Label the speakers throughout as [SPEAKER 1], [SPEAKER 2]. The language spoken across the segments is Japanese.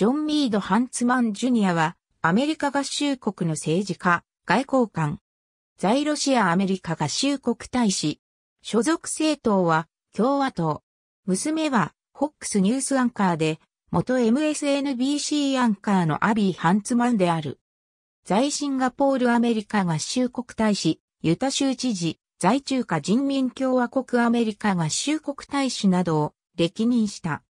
[SPEAKER 1] ジョン・ミード・ハンツマン・ジュニアは、アメリカ合衆国の政治家、外交官、在ロシア・アメリカ合衆国大使、所属政党は、共和党、娘は、ックス・ニュースアンカーで、元 MSNBC アンカーのアビー・ハンツマンである。在シンガポールアメリカ合衆国大使、ユタ州知事、在中華人民共和国アメリカ合衆国大使などを歴任した。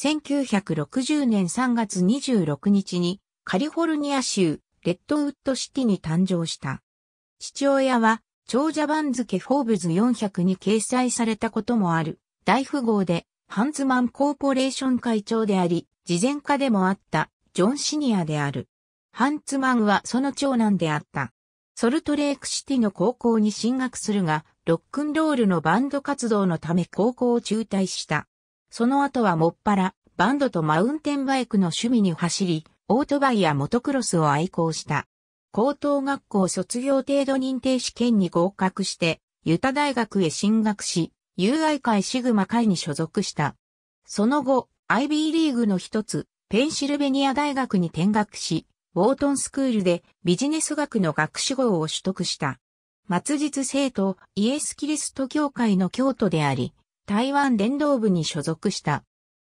[SPEAKER 1] 1960年3月26日にカリフォルニア州レッドウッドシティに誕生した。父親は長者番付フォーブズ400に掲載されたこともある大富豪でハンズマンコーポレーション会長であり、事前家でもあったジョンシニアである。ハンツマンはその長男であった。ソルトレークシティの高校に進学するが、ロックンロールのバンド活動のため高校を中退した。その後はもっぱら、バンドとマウンテンバイクの趣味に走り、オートバイやモトクロスを愛好した。高等学校卒業程度認定試験に合格して、ユタ大学へ進学し、友愛会シグマ会に所属した。その後、IB リーグの一つ、ペンシルベニア大学に転学し、ウォートンスクールでビジネス学の学士号を取得した。末日生徒イエス・キリスト教会の教徒であり、台湾伝道部に所属した。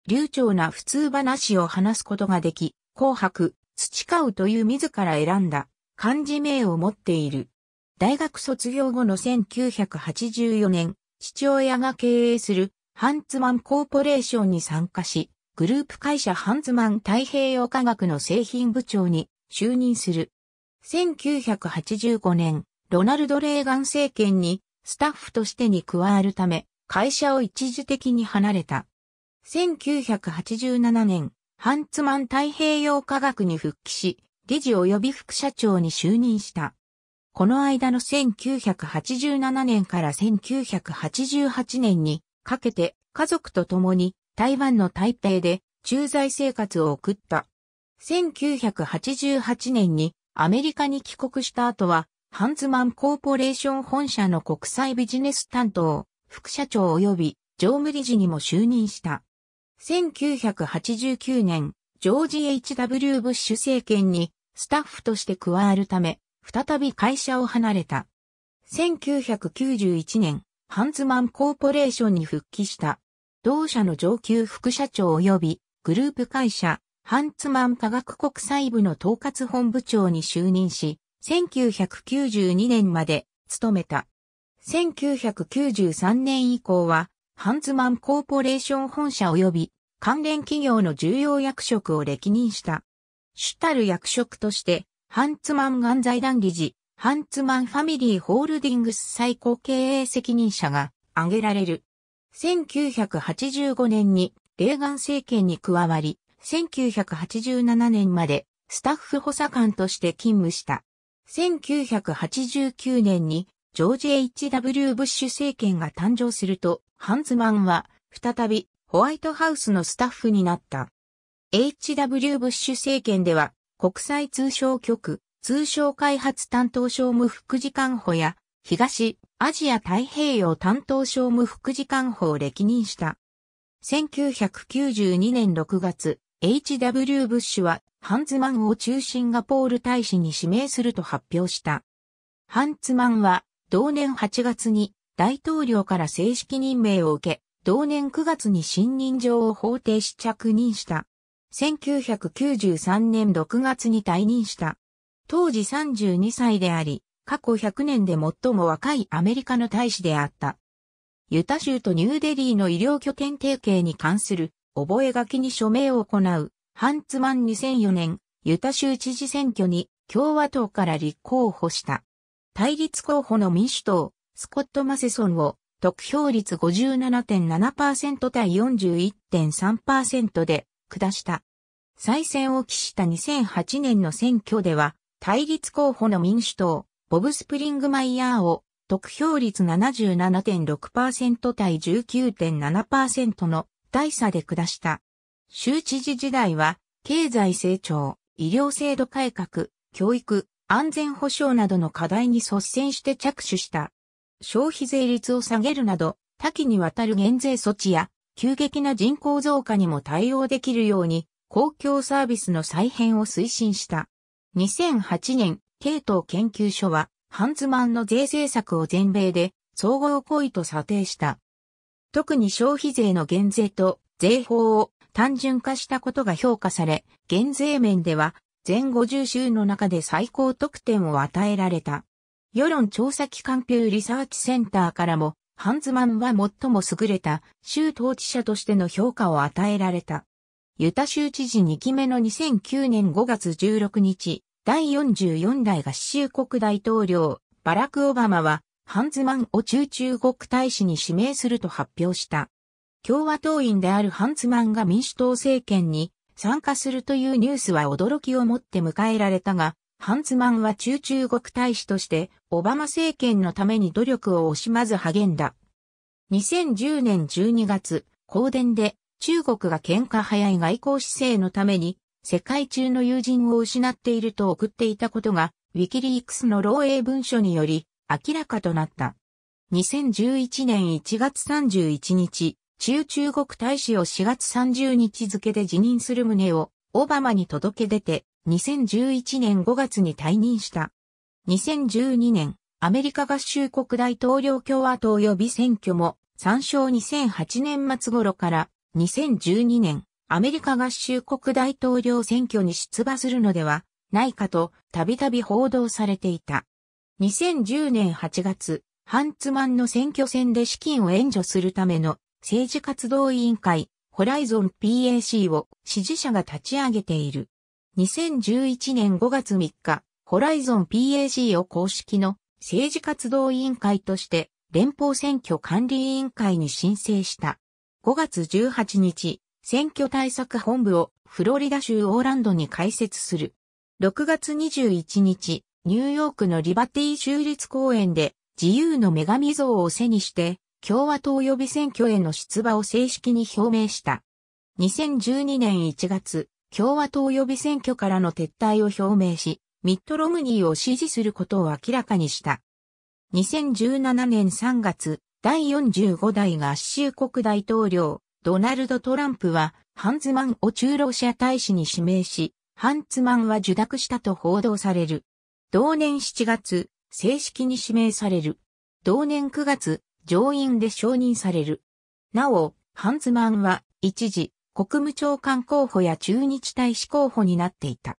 [SPEAKER 1] 流暢な普通話を話すことができ、紅白、培うという自ら選んだ漢字名を持っている。大学卒業後の1984年、父親が経営するハンツマンコーポレーションに参加し、グループ会社ハンツマン太平洋科学の製品部長に就任する。1985年、ロナルド・レーガン政権にスタッフとしてに加わるため、会社を一時的に離れた。1987年、ハンツマン太平洋科学に復帰し、理事及び副社長に就任した。この間の1987年から1988年にかけて家族と共に台湾の台北で駐在生活を送った。1988年にアメリカに帰国した後はハンズマンコーポレーション本社の国際ビジネス担当、副社長及び常務理事にも就任した。1989年、ジョージ・ H.W. ブッシュ政権にスタッフとして加わるため、再び会社を離れた。1991年、ハンズマンコーポレーションに復帰した。同社の上級副社長及びグループ会社、ハンツマン科学国際部の統括本部長に就任し、1992年まで務めた。1993年以降は、ハンズマンコーポレーション本社及び関連企業の重要役職を歴任した。主たる役職として、ハンツマンが財団理事、ハンツマンファミリーホールディングス最高経営責任者が挙げられる。1985年にレーガン政権に加わり、1987年までスタッフ補佐官として勤務した。1989年にジョージ・ H.W. ブッシュ政権が誕生すると、ハンズマンは再びホワイトハウスのスタッフになった。H.W. ブッシュ政権では国際通商局、通商開発担当商務副次官補や東アジア太平洋担当商務副次官補を歴任した。1992年6月、H.W. ブッシュはハンズマンを中心がポール大使に指名すると発表した。ハンツマンは同年8月に大統領から正式任命を受け、同年9月に新任状を法定し着任した。1993年6月に退任した。当時32歳であり、過去100年で最も若いアメリカの大使であった。ユタ州とニューデリーの医療拠点提携に関する覚書に署名を行うハンツマン2004年ユタ州知事選挙に共和党から立候補した。対立候補の民主党、スコット・マセソンを、得票率57.7%対41.3%で下した。再選を期した2008年の選挙では、対立候補の民主党、ボブ・スプリングマイヤーを、得票率77.6%対19.7%の大差で下した。州知事時代は、経済成長、医療制度改革、教育、安全保障などの課題に率先して着手した。消費税率を下げるなど、多岐にわたる減税措置や、急激な人口増加にも対応できるように、公共サービスの再編を推進した。2008年、系統研究所は、ハンズマンの税政策を全米で、総合行為と査定した。特に消費税の減税と税法を単純化したことが評価され、減税面では全50州の中で最高得点を与えられた。世論調査機関ピューリサーチセンターからも、ハンズマンは最も優れた州統治者としての評価を与えられた。ユタ州知事2期目の2009年5月16日、第44代合衆国大統領、バラク・オバマは、ハンズマンを中中国大使に指名すると発表した。共和党員であるハンズマンが民主党政権に参加するというニュースは驚きを持って迎えられたが、ハンツマンは中中国大使として、オバマ政権のために努力を惜しまず励んだ。2010年12月、公電で中国が喧嘩早い外交姿勢のために、世界中の友人を失っていると送っていたことが、ウィキリークスの漏洩文書により明らかとなった。2011年1月31日、中中国大使を4月30日付で辞任する旨をオバマに届け出て2011年5月に退任した。2012年、アメリカ合衆国大統領共和党予備選挙も参照2008年末頃から2012年、アメリカ合衆国大統領選挙に出馬するのではないかとたびたび報道されていた。2010年8月、ハンツマンの選挙戦で資金を援助するための政治活動委員会、ホライゾン PAC を支持者が立ち上げている。2011年5月3日、ホライゾン PAC を公式の政治活動委員会として連邦選挙管理委員会に申請した。5月18日、選挙対策本部をフロリダ州オーランドに開設する。6月21日、ニューヨークのリバティ州立公園で自由の女神像を背にして共和党予備選挙への出馬を正式に表明した。2012年1月、共和党予備選挙からの撤退を表明し、ミッドロムニーを支持することを明らかにした。2017年3月、第45代合衆国大統領、ドナルド・トランプは、ハンズマンを中ロシア大使に指名し、ハンツマンは受諾したと報道される。同年7月、正式に指名される。同年9月、上院で承認される。なお、ハンズマンは一時国務長官候補や駐日大使候補になっていた。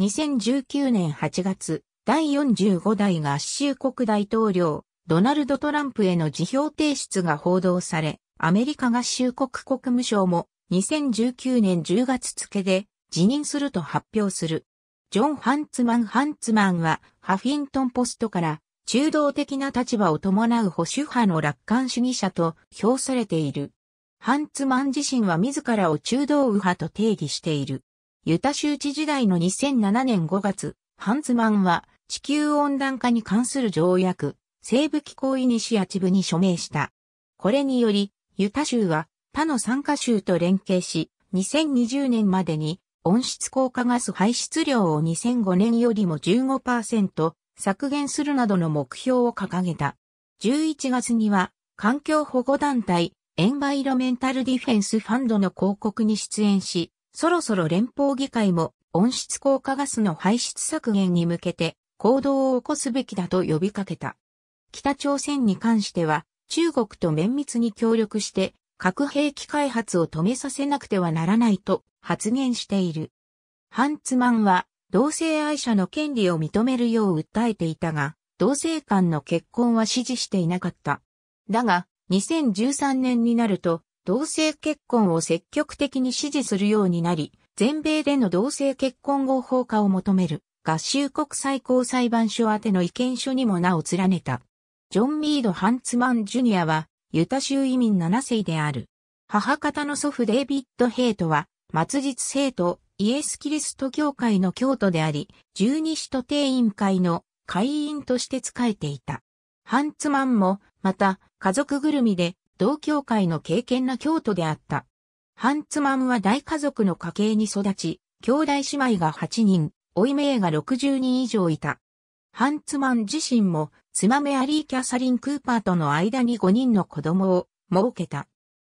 [SPEAKER 1] 2019年8月、第45代合衆国大統領、ドナルド・トランプへの辞表提出が報道され、アメリカ合衆国国務省も2019年10月付で辞任すると発表する。ジョン・ハンツマン・ハンツマンはハフィントンポストから中道的な立場を伴う保守派の楽観主義者と評されている。ハンツマン自身は自らを中道右派と定義している。ユタ州知時代の2007年5月、ハンツマンは地球温暖化に関する条約、西部気候イニシアチブに署名した。これにより、ユタ州は他の参加州と連携し、2020年までに温室効果ガス排出量を2005年よりも15%削減するなどの目標を掲げた。11月には環境保護団体エンバイロメンタルディフェンスファンドの広告に出演し、そろそろ連邦議会も温室効果ガスの排出削減に向けて行動を起こすべきだと呼びかけた。北朝鮮に関しては中国と綿密に協力して核兵器開発を止めさせなくてはならないと発言している。ハンツマンは同性愛者の権利を認めるよう訴えていたが、同性間の結婚は支持していなかった。だが、2013年になると、同性結婚を積極的に支持するようになり、全米での同性結婚合法化を求める合衆国最高裁判所宛ての意見書にも名を連ねた。ジョン・ミード・ハンツマン・ジュニアは、ユタ州移民7世である。母方の祖父デイビッド・ヘイトは、末日生徒イエス・キリスト教会の教徒であり、十二使徒定員会の会員として仕えていた。ハンツマンも、また、家族ぐるみで、同教会の敬虔な教徒であった。ハンツマンは大家族の家系に育ち、兄弟姉妹が8人、おいめが60人以上いた。ハンツマン自身も、妻メアリー・キャサリン・クーパーとの間に5人の子供を設けた。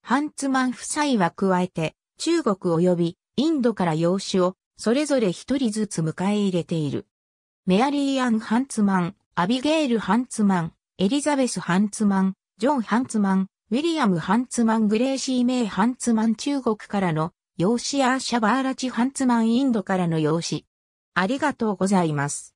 [SPEAKER 1] ハンツマン夫妻は加えて、中国及びインドから養子を、それぞれ一人ずつ迎え入れている。メアリー・アン・ハンツマン、アビゲール・ハンツマン、エリザベス・ハンツマン、ジョン・ハンツマン、ウィリアム・ハンツマン、グレーシー・メイ・ハンツマン中国からの養子アーシャ・バーラチ・ハンツマンインドからの養子。ありがとうございます。